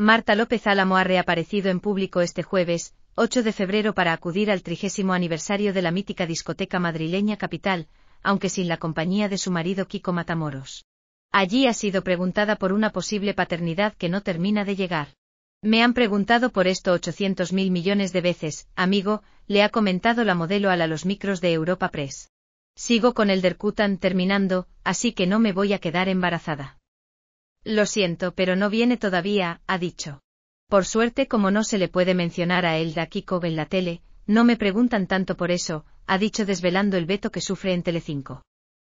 Marta López Álamo ha reaparecido en público este jueves, 8 de febrero para acudir al trigésimo aniversario de la mítica discoteca madrileña Capital, aunque sin la compañía de su marido Kiko Matamoros. Allí ha sido preguntada por una posible paternidad que no termina de llegar. Me han preguntado por esto 800 mil millones de veces, amigo, le ha comentado la modelo a la los micros de Europa Press. Sigo con el Dercutan terminando, así que no me voy a quedar embarazada. Lo siento, pero no viene todavía, ha dicho. Por suerte, como no se le puede mencionar a Elda Kikov en la tele, no me preguntan tanto por eso, ha dicho desvelando el veto que sufre en Telecinco.